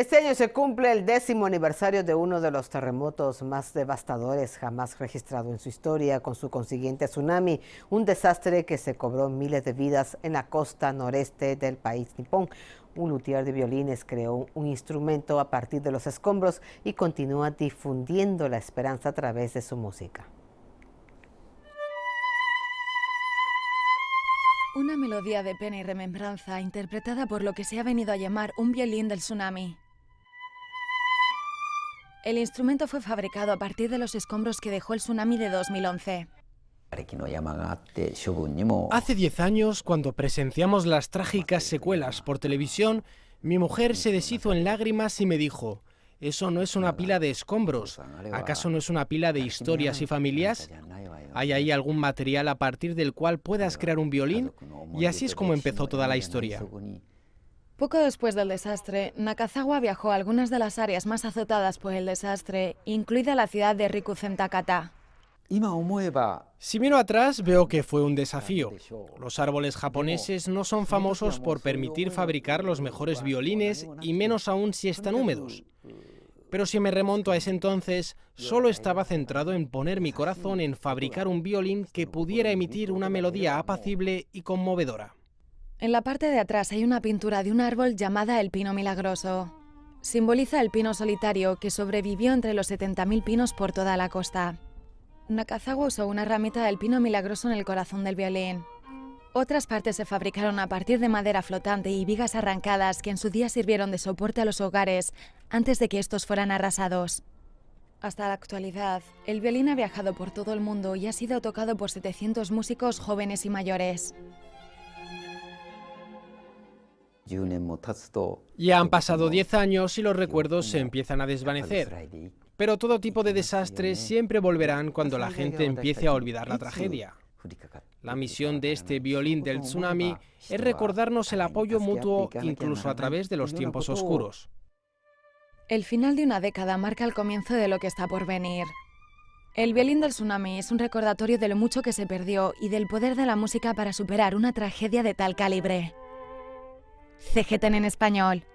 Este año se cumple el décimo aniversario de uno de los terremotos más devastadores jamás registrado en su historia, con su consiguiente tsunami, un desastre que se cobró miles de vidas en la costa noreste del país nipón. Un luthier de violines creó un instrumento a partir de los escombros y continúa difundiendo la esperanza a través de su música. Una melodía de pena y remembranza interpretada por lo que se ha venido a llamar un violín del tsunami. El instrumento fue fabricado a partir de los escombros que dejó el tsunami de 2011. Hace 10 años, cuando presenciamos las trágicas secuelas por televisión, mi mujer se deshizo en lágrimas y me dijo, eso no es una pila de escombros. ¿Acaso no es una pila de historias y familias? ¿Hay ahí algún material a partir del cual puedas crear un violín? Y así es como empezó toda la historia. Poco después del desastre, Nakazawa viajó a algunas de las áreas más azotadas por el desastre, incluida la ciudad de Rikuzentakata. Si miro atrás, veo que fue un desafío. Los árboles japoneses no son famosos por permitir fabricar los mejores violines y menos aún si están húmedos. Pero si me remonto a ese entonces, solo estaba centrado en poner mi corazón en fabricar un violín que pudiera emitir una melodía apacible y conmovedora. En la parte de atrás hay una pintura de un árbol llamada el pino milagroso. Simboliza el pino solitario que sobrevivió entre los 70.000 pinos por toda la costa. Nakazawa usó una ramita del pino milagroso en el corazón del violín. Otras partes se fabricaron a partir de madera flotante y vigas arrancadas que en su día sirvieron de soporte a los hogares antes de que estos fueran arrasados. Hasta la actualidad, el violín ha viajado por todo el mundo y ha sido tocado por 700 músicos jóvenes y mayores. Ya han pasado 10 años y los recuerdos se empiezan a desvanecer. Pero todo tipo de este desastres siempre volverán cuando la gente empiece a olvidar la tragedia. La misión de este violín del tsunami es recordarnos el apoyo mutuo incluso a través de los tiempos oscuros. El final de una década marca el comienzo de lo que está por venir. El violín del tsunami es un recordatorio de lo mucho que se perdió y del poder de la música para superar una tragedia de tal calibre. CGTN en español.